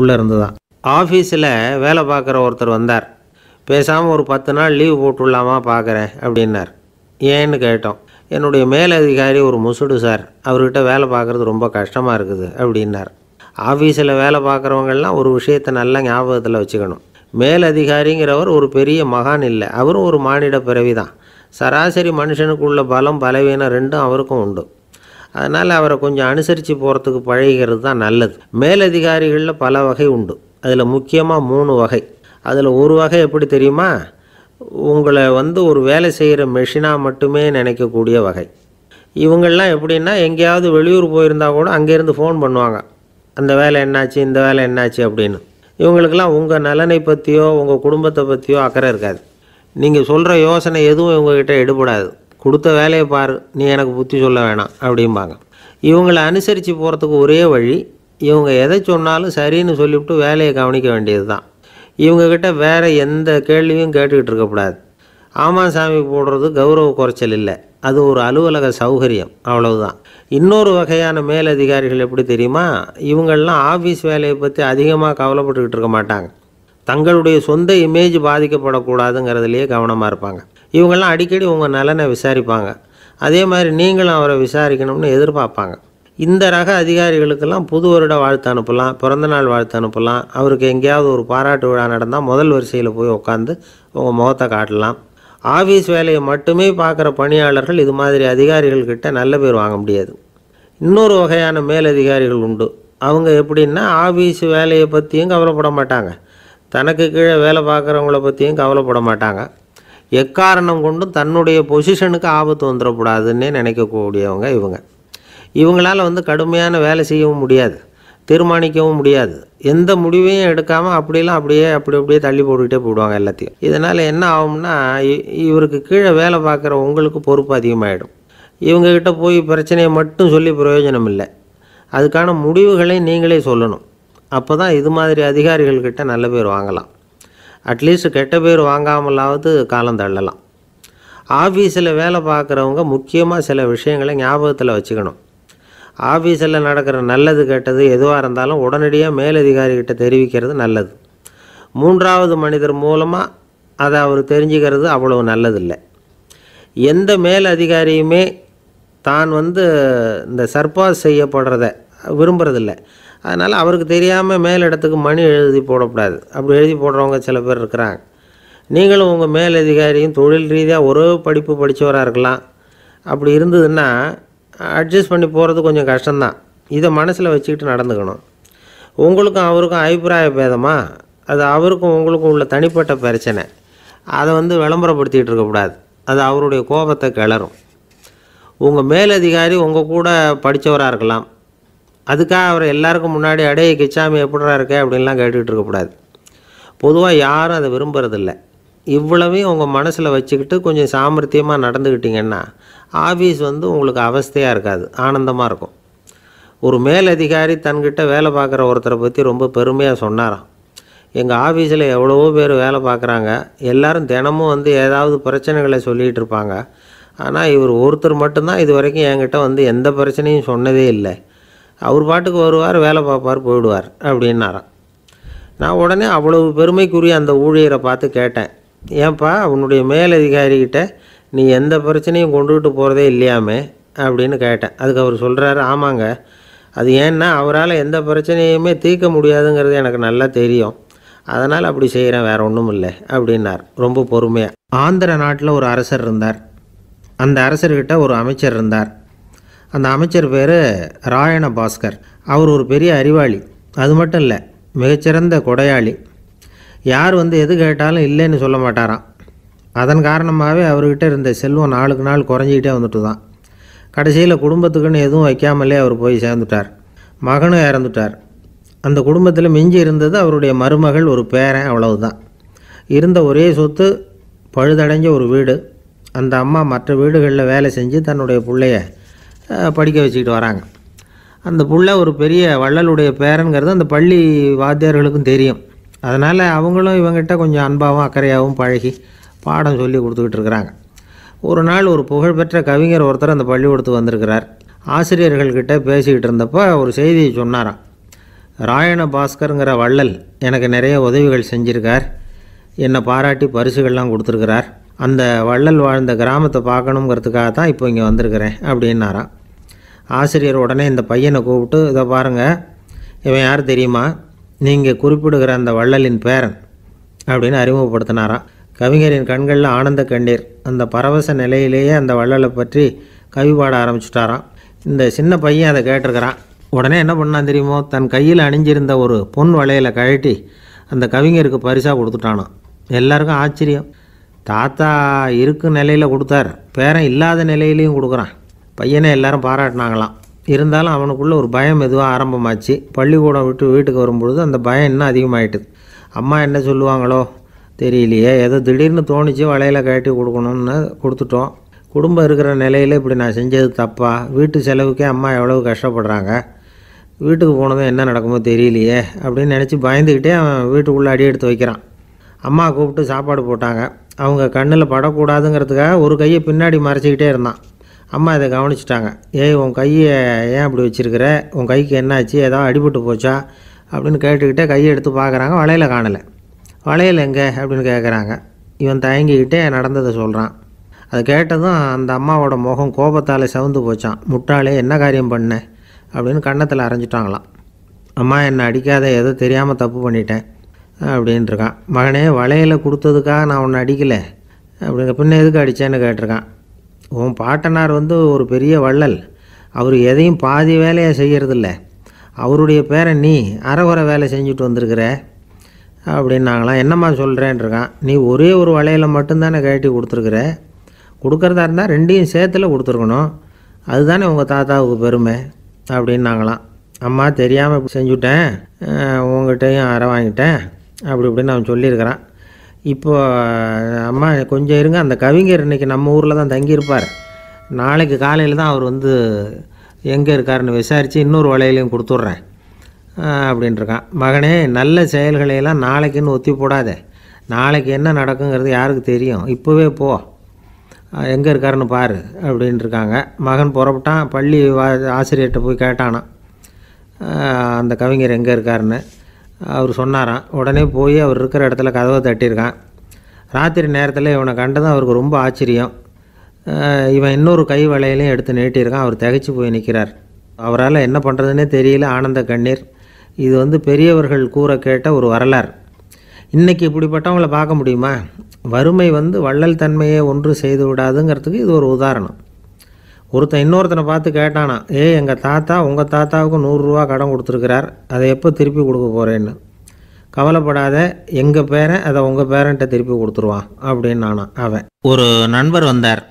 உள்ளே தான் ஆஃபீஸில் வேலை பார்க்குற ஒருத்தர் வந்தார் பேசாமல் ஒரு பத்து நாள் லீவ் போட்டுடலாமா பார்க்குறேன் அப்படின்னார் ஏன்னு கேட்டோம் என்னுடைய மேலதிகாரி ஒரு முசுடு சார் அவர்கிட்ட வேலை பார்க்குறது ரொம்ப கஷ்டமாக இருக்குது அப்படின்னார் ஆஃபீஸில் வேலை பார்க்குறவங்கெல்லாம் ஒரு விஷயத்தை நல்லா ஞாபகத்தில் வச்சுக்கணும் மேலதிகாரிங்கிறவர் ஒரு பெரிய மகான் இல்லை அவரும் ஒரு மானிட பிறவி தான் சராசரி மனுஷனுக்குள்ள பலம் பலவீனம் ரெண்டும் அவருக்கும் உண்டு அதனால் அவரை கொஞ்சம் அனுசரித்து போகிறதுக்கு பழகிறது தான் நல்லது மேலதிகாரிகளில் பல வகை உண்டு அதில் முக்கியமாக மூணு வகை அதில் ஒரு வகை எப்படி தெரியுமா உங்களை வந்து ஒரு வேலை செய்கிற மெஷினாக மட்டுமே நினைக்கக்கூடிய வகை இவங்கள்லாம் எப்படின்னா எங்கேயாவது வெளியூர் போயிருந்தால் கூட அங்கேருந்து ஃபோன் பண்ணுவாங்க அந்த வேலை என்னாச்சு இந்த வேலை என்னாச்சு அப்படின்னு இவங்களுக்கெல்லாம் உங்கள் நலனை பற்றியோ உங்கள் குடும்பத்தை பற்றியோ அக்கறை இருக்காது நீங்கள் சொல்கிற யோசனை எதுவும் இவங்ககிட்ட எடுபடாது கொடுத்த வேலையை பாரு நீ எனக்கு புத்தி சொல்ல வேணாம் அப்படிம்பாங்க இவங்களை அனுசரித்து போகிறதுக்கு ஒரே வழி இவங்க எதை சொன்னாலும் சரின்னு சொல்லிவிட்டு வேலையை கவனிக்க வேண்டியது தான் இவங்கக்கிட்ட வேறு எந்த கேள்வியும் கேட்டுக்கிட்டு இருக்கக்கூடாது ஆமாம் சாமி போடுறது கௌரவ குறைச்சல் இல்லை அது ஒரு அலுவலக சௌகரியம் அவ்வளவுதான் இன்னொரு வகையான மேலதிகாரிகள் எப்படி தெரியுமா இவங்கள்லாம் ஆஃபீஸ் வேலையை பற்றி அதிகமாக கவலைப்பட்டுக்கிட்டு இருக்க மாட்டாங்க தங்களுடைய சொந்த இமேஜ் பாதிக்கப்படக்கூடாதுங்கிறதுலையே கவனமாக இருப்பாங்க இவங்கெல்லாம் அடிக்கடி உங்கள் நலனை விசாரிப்பாங்க அதே மாதிரி நீங்களும் அவரை விசாரிக்கணும்னு எதிர்பார்ப்பாங்க இந்த ரக அதிகாரிகளுக்கெல்லாம் புது வருட வாழ்த்து அனுப்பலாம் பிறந்தநாள் வாழ்த்து அனுப்பலாம் அவருக்கு எங்கேயாவது ஒரு பாராட்டு விழா நடந்தால் முதல் வரிசையில் போய் உட்காந்து உங்கள் முகத்தை காட்டலாம் ஆஃபீஸ் வேலையை மட்டுமே பார்க்குற பணியாளர்கள் இது மாதிரி அதிகாரிகள்கிட்ட நல்ல பேர் வாங்க முடியாது இன்னொரு வகையான மேலதிகாரிகள் உண்டு அவங்க எப்படின்னா ஆஃபீஸ் வேலையை பற்றியும் கவலைப்பட மாட்டாங்க தனக்கு கீழே வேலை பார்க்குறவங்கள பற்றியும் கவலைப்பட மாட்டாங்க எக்காரணம் கொண்டும் தன்னுடைய பொசிஷனுக்கு ஆபத்து வந்துடக்கூடாதுன்னே நினைக்கக்கூடியவங்க இவங்க இவங்களால் வந்து கடுமையான வேலை செய்யவும் முடியாது தீர்மானிக்கவும் முடியாது எந்த முடிவையும் எடுக்காமல் அப்படிலாம் அப்படியே அப்படி அப்படியே தள்ளி போட்டுக்கிட்டே போடுவாங்க எல்லாத்தையும் இதனால் என்ன ஆகும்னா இவருக்கு கீழே வேலை பார்க்குற உங்களுக்கு பொறுப்பு அதிகமாகிடும் இவங்கக்கிட்ட போய் பிரச்சனையை மட்டும் சொல்லி பிரயோஜனம் இல்லை அதுக்கான முடிவுகளை நீங்களே சொல்லணும் அப்போ தான் இது மாதிரி அதிகாரிகள்கிட்ட நல்ல பேர் வாங்கலாம் அட்லீஸ்ட் கெட்ட பேர் வாங்காமலாவது காலம் தள்ளலாம் ஆஃபீஸில் வேலை பார்க்குறவங்க முக்கியமாக சில விஷயங்களை ஞாபகத்தில் வச்சுக்கணும் ஆஃபீஸில் நடக்கிற நல்லது கெட்டது எதுவாக இருந்தாலும் உடனடியாக மேலதிகாரிகிட்ட தெரிவிக்கிறது நல்லது மூன்றாவது மனிதர் மூலமாக அதை அவர் தெரிஞ்சுக்கிறது அவ்வளோ நல்லதில்லை எந்த மேலதிகாரியுமே தான் வந்து இந்த சர்பாஸ் செய்யப்படுறத விரும்புகிறதில்ல அதனால் அவருக்கு தெரியாமல் மேல் இடத்துக்கு மணி எழுதி போடக்கூடாது அப்படி எழுதி போடுறவங்க சில பேர் இருக்கிறாங்க நீங்களும் உங்கள் மேலதிகாரியும் தொழில் ரீதியாக ஒரே படிப்பு படித்தவராக இருக்கலாம் அப்படி இருந்ததுன்னா அட்ஜஸ்ட் பண்ணி போகிறது கொஞ்சம் கஷ்டம்தான் இதை மனசில் வச்சுக்கிட்டு நடந்துக்கணும் உங்களுக்கும் அவருக்கும் அபிப்பிராய பேதமாக அது அவருக்கும் உங்களுக்கும் உள்ள தனிப்பட்ட பிரச்சனை அதை வந்து விளம்பரப்படுத்திகிட்டு இருக்கக்கூடாது அது அவருடைய கோபத்தை கிளறும் உங்கள் மேலதிகாரி உங்கள் கூட படித்தவராக இருக்கலாம் அதுக்காக அவர் எல்லாருக்கும் முன்னாடி அடே கிச்சாமி எப்படிறா இருக்க அப்படின்லாம் கேட்டுக்கிட்டு இருக்கக்கூடாது பொதுவாக யாரும் அதை விரும்புகிறதில்ல இவ்வளவையும் உங்கள் மனசில் வச்சுக்கிட்டு கொஞ்சம் சாமர்த்தியமாக நடந்துக்கிட்டிங்கன்னா ஆஃபீஸ் வந்து உங்களுக்கு அவஸ்தையாக இருக்காது ஆனந்தமாக இருக்கும் ஒரு மேலதிகாரி தன்கிட்ட வேலை பார்க்குற ஒருத்தரை பற்றி ரொம்ப பெருமையாக சொன்னாராம் எங்கள் ஆஃபீஸில் எவ்வளவோ பேர் வேலை பார்க்குறாங்க எல்லோரும் தினமும் வந்து ஏதாவது பிரச்சனைகளை சொல்லிகிட்டு இருப்பாங்க ஆனால் இவர் ஒருத்தர் மட்டும்தான் இது வரைக்கும் என்கிட்ட வந்து எந்த பிரச்சனையும் சொன்னதே இல்லை அவர் பாட்டுக்கு வருவார் வேலை பார்ப்பார் போயிடுவார் அப்படின்னாராம் நான் உடனே அவ்வளவு பெருமைக்குரிய அந்த ஊழியரை பார்த்து கேட்டேன் ஏன்பா உன்னுடைய மேலதிகாரிகிட்ட நீ எந்த பிரச்சனையும் கொண்டுகிட்டு போகிறதே இல்லையாமே அப்படின்னு கேட்டேன் அதுக்கு அவர் சொல்கிறாரு ஆமாங்க அது ஏன்னா அவரால் எந்த பிரச்சனையுமே தீர்க்க முடியாதுங்கிறது எனக்கு நல்லா தெரியும் அதனால் அப்படி செய்கிறேன் வேறு ஒன்றும் இல்லை அப்படின்னார் ரொம்ப பொறுமையாக ஆந்திர நாட்டில் ஒரு அரசர் இருந்தார் அந்த அரசர்கிட்ட ஒரு அமைச்சர் இருந்தார் அந்த அமைச்சர் பேர் ராயண பாஸ்கர் அவர் ஒரு பெரிய அறிவாளி அது மட்டும் இல்லை மிகச்சிறந்த கொடையாளி யார் வந்து எது கேட்டாலும் இல்லைன்னு சொல்ல மாட்டாராம் அதன் காரணமாகவே அவர்கிட்ட இருந்த செல்வம் நாளுக்கு நாள் குறைஞ்சிக்கிட்டே வந்துட்டு தான் கடைசியில் குடும்பத்துக்குன்னு எதுவும் வைக்காமலே அவர் போய் சேர்ந்துட்டார் மகனும் இறந்துட்டார் அந்த குடும்பத்தில் மிஞ்சி இருந்தது அவருடைய மருமகள் ஒரு பேரன் அவ்வளவுதான் இருந்த ஒரே சொத்து பழுதடைஞ்ச ஒரு வீடு அந்த அம்மா மற்ற வீடுகளில் வேலை செஞ்சு தன்னுடைய பிள்ளைய படிக்க வச்சுக்கிட்டு வராங்க அந்த புள்ள ஒரு பெரிய வள்ளலுடைய பேரனுங்கிறது அந்த பள்ளி வாத்தியார்களுக்கும் தெரியும் அதனால் அவங்களும் இவங்ககிட்ட கொஞ்சம் அன்பாகவும் அக்கறையாகவும் பழகி பாடம் சொல்லி கொடுத்துக்கிட்டு இருக்கிறாங்க ஒரு நாள் ஒரு புகழ்பெற்ற கவிஞர் ஒருத்தர் அந்த பள்ளிக்கூடத்துக்கு வந்திருக்கிறார் ஆசிரியர்கள்கிட்ட பேசிக்கிட்டு இருந்தப்போ ஒரு செய்தியை சொன்னாராம் ராயண பாஸ்கருங்கிற வள்ளல் எனக்கு நிறைய உதவிகள் செஞ்சுருக்கார் என்னை பாராட்டி பரிசுகள்லாம் கொடுத்துருக்கிறார் அந்த வள்ளல் வாழ்ந்த கிராமத்தை பார்க்கணுங்கிறதுக்காக தான் இப்போ இங்கே வந்திருக்கிறேன் அப்படின்னாராம் ஆசிரியர் உடனே இந்த பையனை கூப்பிட்டு இதை பாருங்கள் இவன் யார் தெரியுமா நீங்கள் குறிப்பிடுகிற அந்த வள்ளலின் பேரன் அப்படின்னு அறிமுகப்படுத்தினாராம் கவிஞரின் கண்களில் ஆனந்த கண்டீர் அந்த பரவச நிலையிலேயே அந்த வள்ளலை பற்றி கவி பாட ஆரம்பிச்சிட்டாராம் இந்த சின்ன பையன் அதை கேட்டிருக்கிறான் உடனே என்ன பண்ணான் தெரியுமோ தன் கையில் அணிஞ்சிருந்த ஒரு பொன் வளையலை கழட்டி அந்த கவிஞருக்கு பரிசாக கொடுத்துட்டானான் எல்லாருக்கும் ஆச்சரியம் தாத்தா இருக்கும் நிலையில் கொடுத்தார் பேரன் இல்லாத நிலையிலையும் கொடுக்குறான் பையனை எல்லாரும் பாராட்டினாங்களாம் இருந்தாலும் அவனுக்குள்ளே ஒரு பயம் எதுவாக ஆரம்பமாச்சு பள்ளிக்கூடம் விட்டு வீட்டுக்கு வரும்பொழுது அந்த பயம் இன்னும் அதிகமாகிட்டுது அம்மா என்ன சொல்லுவாங்களோ தெரியலையே ஏதோ திடீர்னு தோணிச்சு வலையில் கட்டி கொடுக்கணும்னு கொடுத்துட்டோம் குடும்பம் இருக்கிற நிலையில் இப்படி நான் செஞ்சது தப்பா வீட்டு செலவுக்கே அம்மா எவ்வளோ கஷ்டப்படுறாங்க வீட்டுக்கு போனதும் என்ன நடக்குமோ தெரியலையே அப்படின்னு நினச்சி பயந்துக்கிட்டே அவன் வீட்டுக்குள்ளே அடி எடுத்து வைக்கிறான் அம்மா கூப்பிட்டு சாப்பாடு போட்டாங்க அவங்க கண்ணில் படக்கூடாதுங்கிறதுக்காக ஒரு கையை பின்னாடி மறைச்சிக்கிட்டே இருந்தான் அம்மா இதை கவனிச்சிட்டாங்க ஏய் உன் கையை ஏன் அப்படி வச்சுருக்கிற உன் கைக்கு என்னாச்சு ஏதோ அடிபட்டு போச்சா அப்படின்னு கேட்டுக்கிட்டே கையை எடுத்து பார்க்குறாங்க வளையல காணலை வளையல் எங்கே அப்படின்னு கேட்குறாங்க இவன் தயங்கிக்கிட்டே நடந்ததை சொல்கிறான் அதை கேட்டதும் அந்த அம்மாவோட முகம் கோபத்தால் சவுந்து போச்சான் முட்டாளே என்ன காரியம் பண்ண அப்படின்னு கன்னத்தில் அரைஞ்சிட்டாங்களாம் அம்மா என்னை அடிக்காத ஏதோ தெரியாமல் தப்பு பண்ணிட்டேன் அப்படின்ட்டுருக்கான் மகனே வளையலை கொடுத்ததுக்காக நான் உன்னை அடிக்கலை அப்படிங்க பின்ன எதுக்கு அடித்தேன்னு கேட்டிருக்கான் உன் பாட்டனார் வந்து ஒரு பெரிய வள்ளல் அவர் எதையும் பாதி வேலையை செய்கிறதில்ல அவருடைய பேரை நீ அறகுறை வேலை செஞ்சுட்டு வந்திருக்கிற அப்படின்னாங்களாம் என்னம்மா சொல்கிறேன்ருக்கான் நீ ஒரே ஒரு வளையலை மட்டும்தானே கழட்டி கொடுத்துருக்குற கொடுக்குறதா இருந்தால் ரெண்டையும் சேர்த்துல கொடுத்துருக்கணும் அதுதானே உங்கள் தாத்தாவுக்கு பெருமை அப்படின்னாங்களாம் அம்மா தெரியாமல் இப்படி செஞ்சுட்டேன் உங்கள்கிட்டையும் அற வாங்கிட்டேன் அப்படி இப்படின்னு அவன் சொல்லியிருக்கிறான் இப்போது அம்மா கொஞ்சம் இருங்க அந்த கவிஞர் இன்றைக்கி நம்ம ஊரில் தான் தங்கியிருப்பார் நாளைக்கு காலையில் தான் அவர் வந்து எங்கே இருக்காருன்னு விசாரித்து இன்னொரு வலையிலையும் கொடுத்துட்றேன் அப்படின்ட்டுருக்கான் மகனே நல்ல செயல்களையெல்லாம் நாளைக்குன்னு ஒத்தி போடாத நாளைக்கு என்ன நடக்குங்கிறது யாருக்கு தெரியும் இப்போவே போ எங்கே இருக்காருன்னு பாரு அப்படின்ட்டுருக்காங்க மகன் புறப்பட்டான் பள்ளி வா ஆசிரியர்கிட்ட போய் கேட்டானான் அந்த கவிஞர் எங்கே இருக்காருன்னு அவர் சொன்னாராம் உடனே போய் அவர் இருக்கிற இடத்துல கதவை தட்டியிருக்கான் ராத்திரி நேரத்தில் இவனை கண்டதும் அவருக்கு ரொம்ப ஆச்சரியம் இவன் இன்னொரு கை வலையிலையும் எடுத்து நீட்டியிருக்கான் அவர் திகச்சு போய் நிற்கிறார் அவரால் என்ன பண்ணுறதுனே தெரியல ஆனந்த கண்ணீர் இது வந்து பெரியவர்கள் கூற கேட்ட ஒரு வரலாறு இன்றைக்கி இப்படிப்பட்டவங்களை பார்க்க முடியுமா வறுமை வந்து வள்ளல் தன்மையை ஒன்று செய்து விடாதுங்கிறதுக்கு இது ஒரு உதாரணம் ஒருத்தன் இன்னொருத்தனை பார்த்து கேட்டானா ஏ எங்கள் தாத்தா உங்கள் தாத்தாவுக்கு நூறுரூவா கடன் கொடுத்துருக்கிறார் அதை எப்போ திருப்பி கொடுக்க போகிறேன்னு கவலைப்படாத எங்கள் பேரன் அதை உங்கள் பேரன்ட்ட திருப்பி கொடுத்துருவான் அப்படின்னு நானா அவன் ஒரு நண்பர் வந்தார்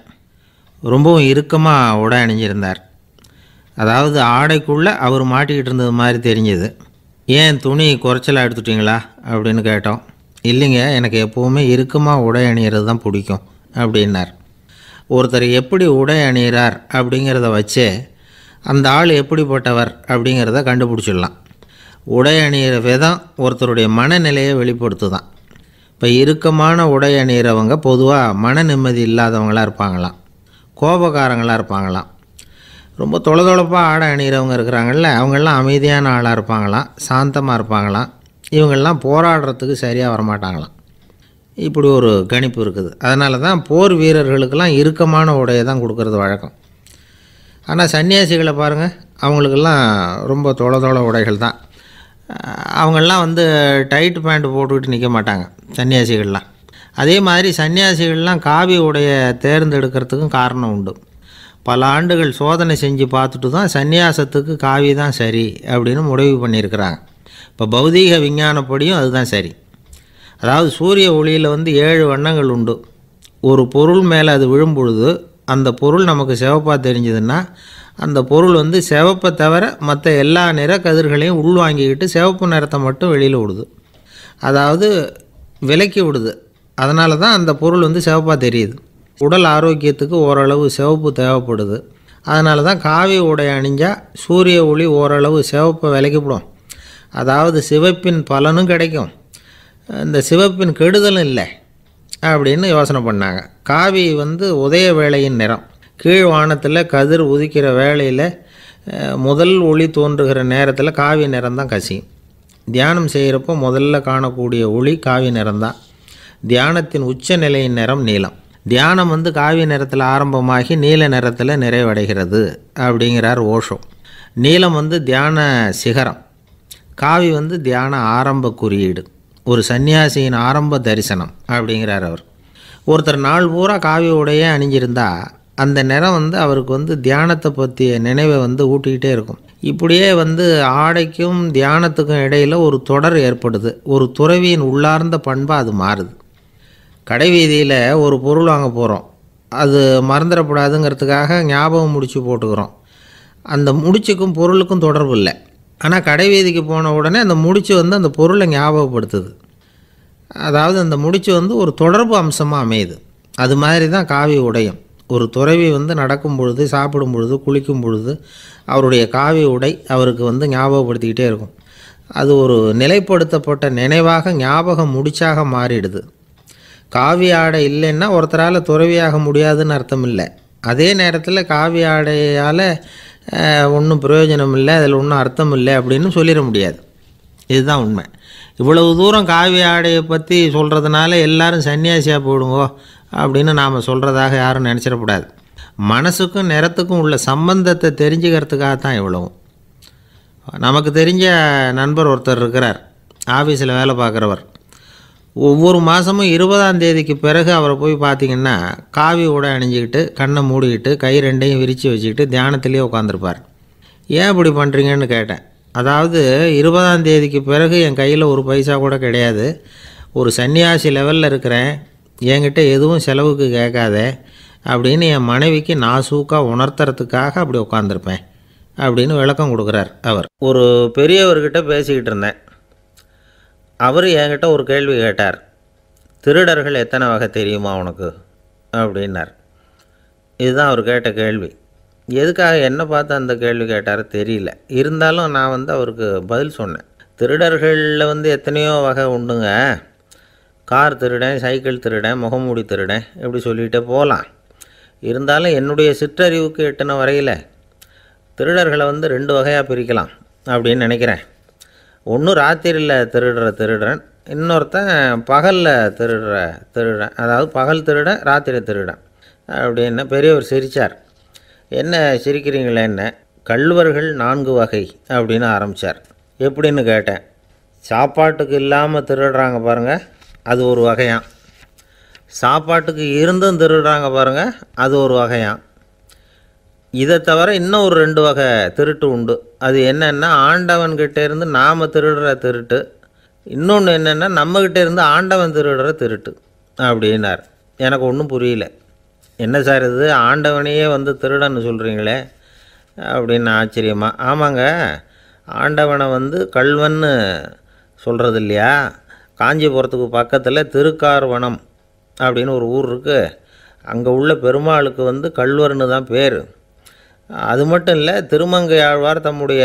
ரொம்பவும் இறுக்கமாக உடை அணிஞ்சிருந்தார் அதாவது ஆடைக்குள்ளே அவர் மாட்டிக்கிட்டு இருந்தது மாதிரி தெரிஞ்சது ஏன் துணி குறைச்சலாக எடுத்துட்டிங்களா அப்படின்னு கேட்டோம் இல்லைங்க எனக்கு எப்போவுமே இறுக்கமாக உடை அணியிறது தான் பிடிக்கும் அப்படின்னார் ஒருத்தர் எப்படி உடை அணிகிறார் அப்படிங்கிறத வச்சு அந்த ஆள் எப்படிப்பட்டவர் அப்படிங்கிறத கண்டுபிடிச்சிடலாம் உடை அணிகிற விதம் ஒருத்தருடைய மனநிலையை வெளிப்படுத்துதான் இப்போ இறுக்கமான உடை அணிகிறவங்க பொதுவாக மன நிம்மதி இல்லாதவங்களாக இருப்பாங்களாம் கோபக்காரங்களாக இருப்பாங்களாம் ரொம்ப தொலைப்பாக ஆடை அணிகிறவங்க இருக்கிறாங்கள அவங்களெலாம் அமைதியான ஆளாக இருப்பாங்களாம் சாந்தமாக இருப்பாங்களாம் இவங்கள்லாம் போராடுறதுக்கு சரியாக வரமாட்டாங்களாம் இப்படி ஒரு கணிப்பு இருக்குது அதனால தான் போர் வீரர்களுக்கெல்லாம் இறுக்கமான உடையை தான் கொடுக்கறது வழக்கம் ஆனால் சன்னியாசிகளை பாருங்கள் அவங்களுக்கெல்லாம் ரொம்ப தொலை தொலை உடைகள் தான் அவங்களெலாம் வந்து டைட் பேண்ட் போட்டுக்கிட்டு நிற்க மாட்டாங்க சன்னியாசிகள்லாம் அதே மாதிரி சன்னியாசிகள்லாம் காவி உடைய தேர்ந்தெடுக்கிறதுக்கும் காரணம் உண்டு பல ஆண்டுகள் சோதனை செஞ்சு பார்த்துட்டு தான் சன்னியாசத்துக்கு காவி தான் சரி அப்படின்னு முடிவு பண்ணியிருக்கிறாங்க இப்போ பௌதீக விஞ்ஞானப்படியும் அதுதான் சரி அதாவது சூரிய ஒளியில் வந்து ஏழு வண்ணங்கள் உண்டு ஒரு பொருள் மேலே அது விழும்பொழுது அந்த பொருள் நமக்கு சிவப்பாக தெரிஞ்சதுன்னா அந்த பொருள் வந்து சிவப்பை தவிர மற்ற எல்லா நிற கதிர்களையும் உள்வாங்கிக்கிட்டு சிவப்பு நிறத்தை மட்டும் வெளியில் விடுது அதாவது விலக்கி விடுது அதனால தான் அந்த பொருள் வந்து சிவப்பாக தெரியுது உடல் ஆரோக்கியத்துக்கு ஓரளவு சிவப்பு தேவைப்படுது அதனால தான் காவி உடை அணிஞ்சால் சூரிய ஒளி ஓரளவு சிவப்பை விலக்கிவிடும் அதாவது சிவப்பின் பலனும் கிடைக்கும் இந்த சிவப்பின் கெடுதலும் இல்லை அப்படின்னு யோசனை பண்ணாங்க காவி வந்து உதய வேலையின் நிறம் கீழ் வானத்தில் கதிர் உதிக்கிற வேலையில் முதல் ஒளி தோன்றுகிற நேரத்தில் காவி நிறம் தான் கசியும் தியானம் செய்கிறப்போ முதல்ல காணக்கூடிய ஒளி காவி நிறம்தான் தியானத்தின் உச்ச நிலையின் நிறம் நீளம் தியானம் வந்து காவி நிறத்தில் ஆரம்பமாகி நீல நிறத்தில் நிறைவடைகிறது அப்படிங்கிறார் ஓஷோ நீளம் வந்து தியான சிகரம் காவி வந்து தியான ஆரம்ப குறியீடு ஒரு சன்னியாசியின் ஆரம்ப தரிசனம் அப்படிங்கிறார் அவர் ஒருத்தர் நாள் பூரா காவி உடையே அணிஞ்சிருந்தா அந்த நிறம் வந்து அவருக்கு வந்து தியானத்தை பற்றிய நினைவை வந்து ஊட்டிக்கிட்டே இருக்கும் இப்படியே வந்து ஆடைக்கும் தியானத்துக்கும் இடையில் ஒரு தொடர் ஏற்படுது ஒரு துறவியின் உள்ளார்ந்த பண்பாக அது மாறுது கடை வீதியில் ஒரு பொருள் வாங்க போகிறோம் அது மறந்துடப்படாதுங்கிறதுக்காக ஞாபகம் முடிச்சு போட்டுக்கிறோம் அந்த முடிச்சுக்கும் பொருளுக்கும் தொடர்பு இல்லை ஆனால் கடைவீதிக்கு போன உடனே அந்த முடிச்சு வந்து அந்த பொருளை ஞாபகப்படுத்துது அதாவது அந்த முடிச்சு வந்து ஒரு தொடர்பு அம்சமாக அமையுது அது மாதிரி தான் காவி உடையும் ஒரு துறவி வந்து நடக்கும் பொழுது சாப்பிடும் பொழுது குளிக்கும் பொழுது அவருடைய காவி உடை அவருக்கு வந்து ஞாபகப்படுத்திக்கிட்டே இருக்கும் அது ஒரு நிலைப்படுத்தப்பட்ட நினைவாக ஞாபகம் முடிச்சாக மாறிடுது காவி ஆடை இல்லைன்னா ஒருத்தரால் துறவியாக முடியாதுன்னு அர்த்தம் இல்லை அதே நேரத்தில் காவி ஆடையால் ஒன்றும் பிரயோஜனம் இல்லை அதில் ஒன்றும் அர்த்தம் இல்லை அப்படின்னு சொல்லிட முடியாது இதுதான் உண்மை இவ்வளவு தூரம் காவி ஆடையை பற்றி சொல்கிறதுனால எல்லாரும் சன்னியாசியாக போயிடுங்கோ அப்படின்னு நாம் சொல்கிறதாக யாரும் நினச்சிடக்கூடாது மனசுக்கும் நிறத்துக்கும் உள்ள சம்பந்தத்தை தெரிஞ்சுக்கிறதுக்காக தான் இவ்வளவும் நமக்கு தெரிஞ்ச நண்பர் ஒருத்தர் இருக்கிறார் ஆஃபீஸில் வேலை பார்க்குறவர் ஒவ்வொரு மாதமும் இருபதாம் தேதிக்கு பிறகு அவரை போய் பார்த்தீங்கன்னா காவி உடை அணிஞ்சிக்கிட்டு கண்ணை மூடிக்கிட்டு கை ரெண்டையும் விரித்து வச்சுக்கிட்டு தியானத்திலே உட்காந்துருப்பார் ஏன் இப்படி பண்ணுறீங்கன்னு கேட்டேன் அதாவது இருபதாம் தேதிக்கு பிறகு என் கையில் ஒரு பைசா கூட கிடையாது ஒரு சன்னியாசி லெவலில் இருக்கிறேன் என்கிட்ட எதுவும் செலவுக்கு கேட்காத அப்படின்னு என் மனைவிக்கு நாசூக்காக உணர்த்துறதுக்காக அப்படி உட்காந்துருப்பேன் அப்படின்னு விளக்கம் கொடுக்குறார் அவர் ஒரு பெரியவர்கிட்ட பேசிக்கிட்டு இருந்தேன் அவர் என்கிட்ட ஒரு கேள்வி கேட்டார் திருடர்கள் எத்தனை வகை தெரியுமா உனக்கு அப்படின்னார் இதுதான் அவர் கேட்ட கேள்வி எதுக்காக என்ன பார்த்து அந்த கேள்வி கேட்டார் தெரியல இருந்தாலும் நான் வந்து அவருக்கு பதில் சொன்னேன் திருடர்களில் வந்து எத்தனையோ வகை உண்டுங்க கார் திருடேன் சைக்கிள் திருடேன் முகமூடி திருடேன் இப்படி சொல்லிகிட்டே போகலாம் இருந்தாலும் என்னுடைய சிற்றறிவுக்கு எட்டின வரையில் திருடர்களை வந்து ரெண்டு வகையாக பிரிக்கலாம் அப்படின்னு நினைக்கிறேன் ஒன்றும் ராத்திரியில் திருடுற திருடுறன் இன்னொருத்தன் பகலில் திருடுற திருடன் அதாவது பகல் திருடன் ராத்திரி திருடன் அப்படின்னு பெரியவர் சிரித்தார் என்ன சிரிக்கிறீங்களேன்னு கல்வர்கள் நான்கு வகை அப்படின்னு ஆரம்பித்தார் எப்படின்னு கேட்டேன் சாப்பாட்டுக்கு இல்லாமல் திருடுறாங்க பாருங்கள் அது ஒரு வகையான் சாப்பாட்டுக்கு இருந்தும் திருடுறாங்க பாருங்கள் அது ஒரு வகையான் இதை தவிர இன்னும் ஒரு ரெண்டு வகை திருட்டு உண்டு அது என்னென்னா ஆண்டவன்கிட்ட இருந்து நாம் திருடுற திருட்டு இன்னொன்று என்னென்னா நம்மக்கிட்ட இருந்து ஆண்டவன் திருடுற திருட்டு அப்படின்னார் எனக்கு ஒன்றும் புரியல என்ன சார் இது ஆண்டவனையே வந்து திருடன்னு சொல்கிறீங்களே அப்படின்னு ஆச்சரியமாக ஆமாங்க ஆண்டவனை வந்து கல்வன்னு சொல்கிறது இல்லையா காஞ்சிபுரத்துக்கு பக்கத்தில் திருக்கார்வனம் அப்படின்னு ஒரு ஊர் இருக்குது அங்கே உள்ள பெருமாளுக்கு வந்து கல்வர்னு தான் பேர் அது மட்டும் இல்லை திருமங்கையாழ்வார் தம்முடைய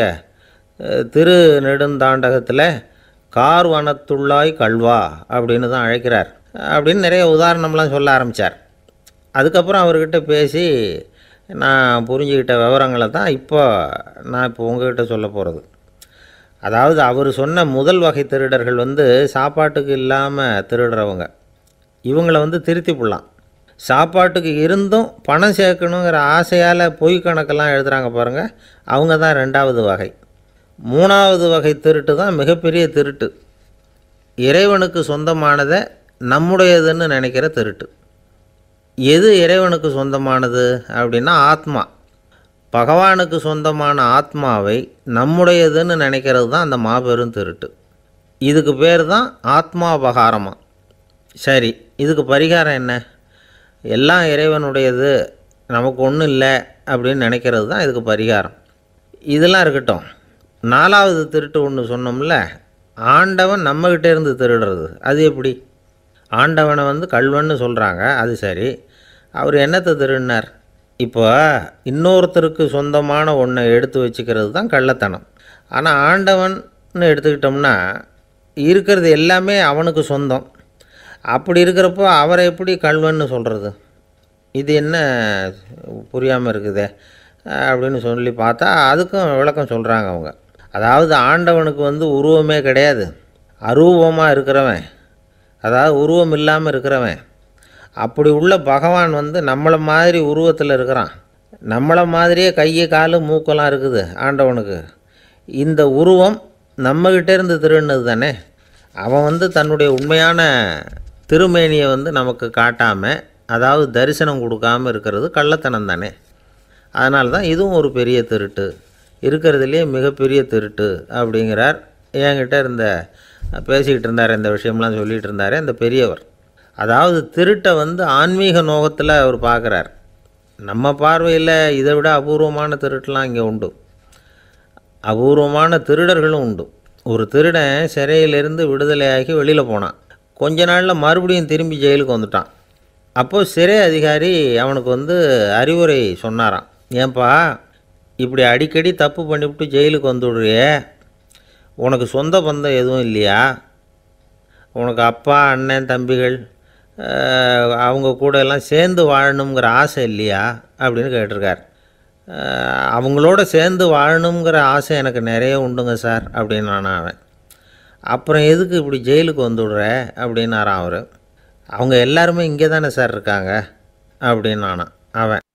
திரு நெடுந்தாண்டகத்தில் கார் வனத்துள்ளாய் கல்வா அப்படின்னு தான் அழைக்கிறார் அப்படின்னு நிறைய உதாரணம்லாம் சொல்ல ஆரம்பித்தார் அதுக்கப்புறம் அவர்கிட்ட பேசி நான் புரிஞ்சுக்கிட்ட விவரங்களை தான் இப்போ நான் இப்போ உங்ககிட்ட சொல்ல போகிறது அதாவது அவர் சொன்ன முதல் வகை திருடர்கள் வந்து சாப்பாட்டுக்கு இல்லாமல் திருடுறவங்க இவங்களை வந்து திருத்தி சாப்பாட்டுக்கு இருந்தும் பணம் சேர்க்கணுங்கிற ஆசையால் பொய் கணக்கெல்லாம் எழுதுகிறாங்க பாருங்கள் அவங்க தான் ரெண்டாவது வகை மூணாவது வகை திருட்டு தான் மிகப்பெரிய திருட்டு இறைவனுக்கு சொந்தமானதை நம்முடையதுன்னு நினைக்கிற திருட்டு எது இறைவனுக்கு சொந்தமானது அப்படின்னா ஆத்மா பகவானுக்கு சொந்தமான ஆத்மாவை நம்முடையதுன்னு நினைக்கிறது தான் அந்த மாபெரும் திருட்டு இதுக்கு பேர் தான் ஆத்மா பகாரமாக சரி இதுக்கு பரிகாரம் என்ன எல்லாம் இறைவனுடையது நமக்கு ஒன்றும் இல்லை அப்படின்னு நினைக்கிறது தான் இதுக்கு பரிகாரம் இதெல்லாம் இருக்கட்டும் நாலாவது திருட்டு ஒன்று சொன்னோம்ல ஆண்டவன் நம்மகிட்டே இருந்து திருடுறது அது எப்படி ஆண்டவனை வந்து கல்வன்னு சொல்கிறாங்க அது சரி அவர் என்னத்தை திருடினார் இப்போ இன்னொருத்தருக்கு சொந்தமான ஒன்றை எடுத்து வச்சுக்கிறது தான் கள்ளத்தனம் ஆனால் ஆண்டவன் எடுத்துக்கிட்டோம்னா இருக்கிறது எல்லாமே அவனுக்கு சொந்தம் அப்படி இருக்கிறப்போ அவரை எப்படி கல்வன்னு சொல்கிறது இது என்ன புரியாமல் இருக்குதே அப்படின்னு சொல்லி பார்த்தா அதுக்கும் விளக்கம் சொல்கிறாங்க அவங்க அதாவது ஆண்டவனுக்கு வந்து உருவமே கிடையாது அரூபமாக இருக்கிறவன் அதாவது உருவம் இல்லாமல் இருக்கிறவன் அப்படி உள்ள பகவான் வந்து நம்மளை மாதிரி உருவத்தில் இருக்கிறான் நம்மளை மாதிரியே கையை காலு மூக்கெல்லாம் இருக்குது ஆண்டவனுக்கு இந்த உருவம் நம்மகிட்டேருந்து திருடினது தானே அவன் வந்து தன்னுடைய உண்மையான திருமேனியை வந்து நமக்கு காட்டாமல் அதாவது தரிசனம் கொடுக்காமல் இருக்கிறது கள்ளத்தனம் தானே அதனால தான் இதுவும் ஒரு பெரிய திருட்டு இருக்கிறதுலேயே மிகப்பெரிய திருட்டு அப்படிங்கிறார் என்கிட்ட இருந்த பேசிக்கிட்டு இருந்தார் இந்த விஷயம்லாம் சொல்லிகிட்டு இருந்தார் இந்த பெரியவர் அதாவது திருட்டை வந்து ஆன்மீக நோகத்தில் அவர் பார்க்குறார் நம்ம பார்வையில் இதை விட அபூர்வமான திருட்டெலாம் இங்கே உண்டு அபூர்வமான திருடர்களும் உண்டு ஒரு திருடன் சிறையிலிருந்து விடுதலையாகி வெளியில் போனான் கொஞ்ச நாளில் மறுபடியும் திரும்பி ஜெயிலுக்கு வந்துட்டான் அப்போது சிறை அதிகாரி அவனுக்கு வந்து அறிவுரை சொன்னாராம் ஏன்பா இப்படி அடிக்கடி தப்பு பண்ணிவிட்டு ஜெயிலுக்கு வந்துடுறியே உனக்கு சொந்த பந்தம் எதுவும் இல்லையா உனக்கு அப்பா அண்ணன் தம்பிகள் அவங்க கூட எல்லாம் சேர்ந்து வாழணுங்கிற ஆசை இல்லையா அப்படின்னு கேட்டிருக்கார் அவங்களோட சேர்ந்து வாழணுங்கிற ஆசை எனக்கு நிறைய உண்டுங்க சார் அப்படின்னு நான் அவன் அப்புறம் எதுக்கு இப்படி ஜெயிலுக்கு வந்து விடுற அப்படின்னாரான் அவர் அவங்க எல்லாருமே இங்கே தானே சார் இருக்காங்க அப்படின்னு ஆனான் அவன்